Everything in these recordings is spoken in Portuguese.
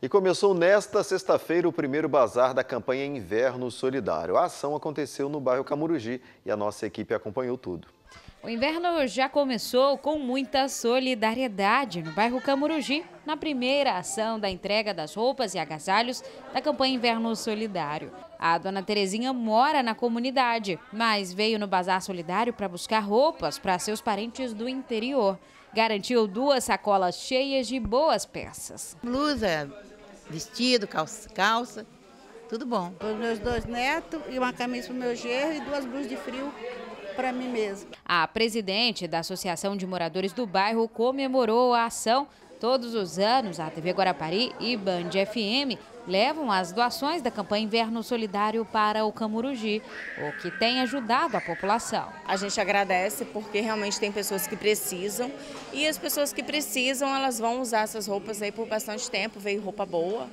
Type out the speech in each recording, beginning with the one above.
E começou nesta sexta-feira o primeiro bazar da campanha Inverno Solidário. A ação aconteceu no bairro Camurugi e a nossa equipe acompanhou tudo. O inverno já começou com muita solidariedade no bairro Camurugi, na primeira ação da entrega das roupas e agasalhos da campanha Inverno Solidário. A dona Terezinha mora na comunidade, mas veio no Bazar Solidário para buscar roupas para seus parentes do interior. Garantiu duas sacolas cheias de boas peças. Blusa, vestido, calça, calça tudo bom. Os meus dois netos e uma camisa para o meu gerro e duas blusas de frio para mim mesmo. A presidente da Associação de Moradores do Bairro comemorou a ação. Todos os anos, a TV Guarapari e Band FM levam as doações da campanha Inverno Solidário para o Camurugi, o que tem ajudado a população. A gente agradece porque realmente tem pessoas que precisam e as pessoas que precisam, elas vão usar essas roupas aí por bastante tempo, veio roupa boa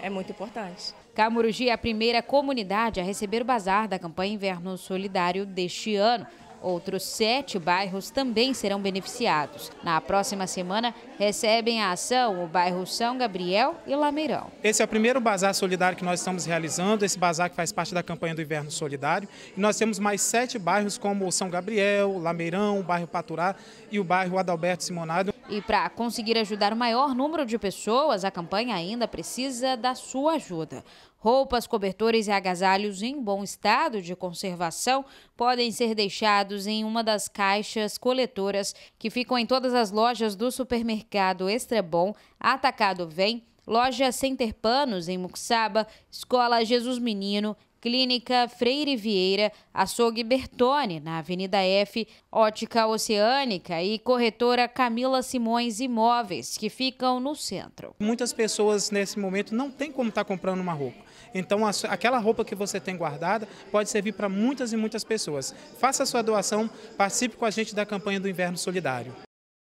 é muito importante. Camurugi é a primeira comunidade a receber o bazar da campanha Inverno Solidário deste ano. Outros sete bairros também serão beneficiados. Na próxima semana, recebem a ação o bairro São Gabriel e Lameirão. Esse é o primeiro bazar solidário que nós estamos realizando, esse bazar que faz parte da campanha do Inverno Solidário. E nós temos mais sete bairros, como São Gabriel, Lameirão, o bairro Paturá e o bairro Adalberto Simonado. E para conseguir ajudar o maior número de pessoas, a campanha ainda precisa da sua ajuda. Roupas, cobertores e agasalhos em bom estado de conservação podem ser deixados em uma das caixas coletoras que ficam em todas as lojas do supermercado Estrebon, Atacado Vem, Loja Center Panos em Muxaba, Escola Jesus Menino Clínica Freire Vieira, Açougue Bertone, na Avenida F, Ótica Oceânica e corretora Camila Simões Imóveis, que ficam no centro. Muitas pessoas nesse momento não têm como estar tá comprando uma roupa. Então, aquela roupa que você tem guardada pode servir para muitas e muitas pessoas. Faça a sua doação, participe com a gente da campanha do Inverno Solidário.